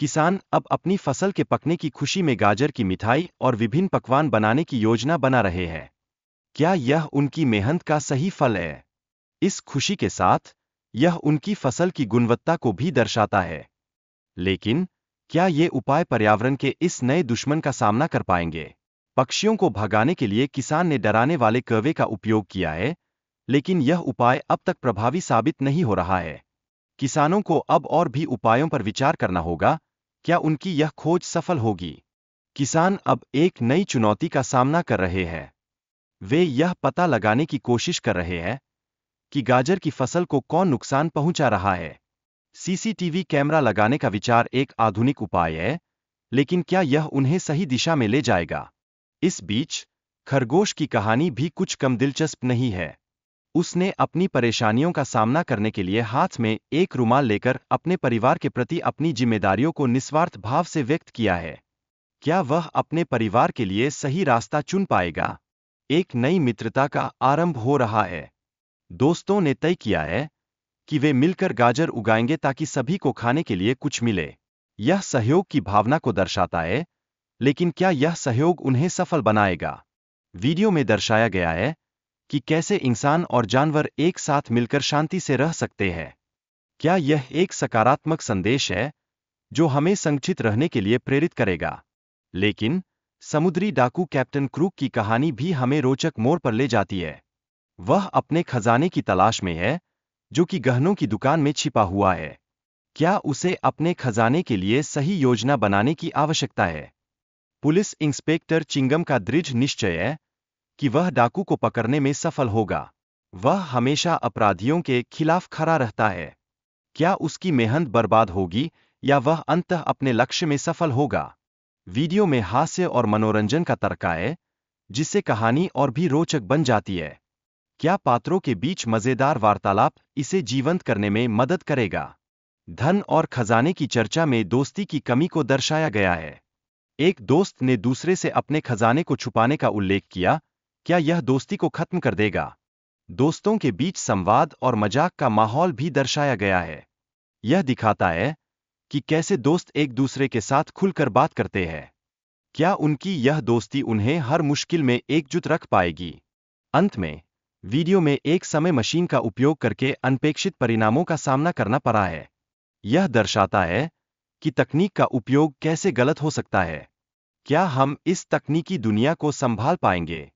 किसान अब अपनी फसल के पकने की खुशी में गाजर की मिठाई और विभिन्न पकवान बनाने की योजना बना रहे हैं क्या यह उनकी मेहनत का सही फल है इस खुशी के साथ यह उनकी फसल की गुणवत्ता को भी दर्शाता है लेकिन क्या ये उपाय पर्यावरण के इस नए दुश्मन का सामना कर पाएंगे पक्षियों को भगाने के लिए किसान ने डराने वाले कवे का उपयोग किया है लेकिन यह उपाय अब तक प्रभावी साबित नहीं हो रहा है किसानों को अब और भी उपायों पर विचार करना होगा क्या उनकी यह खोज सफल होगी किसान अब एक नई चुनौती का सामना कर रहे हैं वे यह पता लगाने की कोशिश कर रहे हैं कि गाजर की फसल को कौन नुकसान पहुंचा रहा है सीसीटीवी कैमरा लगाने का विचार एक आधुनिक उपाय है लेकिन क्या यह उन्हें सही दिशा में ले जाएगा इस बीच खरगोश की कहानी भी कुछ कम दिलचस्प नहीं है उसने अपनी परेशानियों का सामना करने के लिए हाथ में एक रुमाल लेकर अपने परिवार के प्रति अपनी जिम्मेदारियों को निस्वार्थ भाव से व्यक्त किया है क्या वह अपने परिवार के लिए सही रास्ता चुन पाएगा एक नई मित्रता का आरंभ हो रहा है दोस्तों ने तय किया है कि वे मिलकर गाजर उगाएंगे ताकि सभी को खाने के लिए कुछ मिले यह सहयोग की भावना को दर्शाता है लेकिन क्या यह सहयोग उन्हें सफल बनाएगा वीडियो में दर्शाया गया है कि कैसे इंसान और जानवर एक साथ मिलकर शांति से रह सकते हैं क्या यह एक सकारात्मक संदेश है जो हमें संचित रहने के लिए प्रेरित करेगा लेकिन समुद्री डाकू कैप्टन क्रूक की कहानी भी हमें रोचक मोड़ पर ले जाती है वह अपने खजाने की तलाश में है जो कि गहनों की दुकान में छिपा हुआ है क्या उसे अपने खजाने के लिए सही योजना बनाने की आवश्यकता है पुलिस इंस्पेक्टर चिंगम का दृढ़ निश्चय है कि वह डाकू को पकड़ने में सफल होगा वह हमेशा अपराधियों के खिलाफ खड़ा रहता है क्या उसकी मेहनत बर्बाद होगी या वह अंत अपने लक्ष्य में सफल होगा वीडियो में हास्य और मनोरंजन का तड़का है जिससे कहानी और भी रोचक बन जाती है क्या पात्रों के बीच मजेदार वार्तालाप इसे जीवंत करने में मदद करेगा धन और खजाने की चर्चा में दोस्ती की कमी को दर्शाया गया है एक दोस्त ने दूसरे से अपने खजाने को छुपाने का उल्लेख किया क्या यह दोस्ती को खत्म कर देगा दोस्तों के बीच संवाद और मजाक का माहौल भी दर्शाया गया है यह दिखाता है कि कैसे दोस्त एक दूसरे के साथ खुलकर बात करते हैं क्या उनकी यह दोस्ती उन्हें हर मुश्किल में एकजुट रख पाएगी अंत में वीडियो में एक समय मशीन का उपयोग करके अनपेक्षित परिणामों का सामना करना पड़ा है यह दर्शाता है कि तकनीक का उपयोग कैसे गलत हो सकता है क्या हम इस तकनीकी दुनिया को संभाल पाएंगे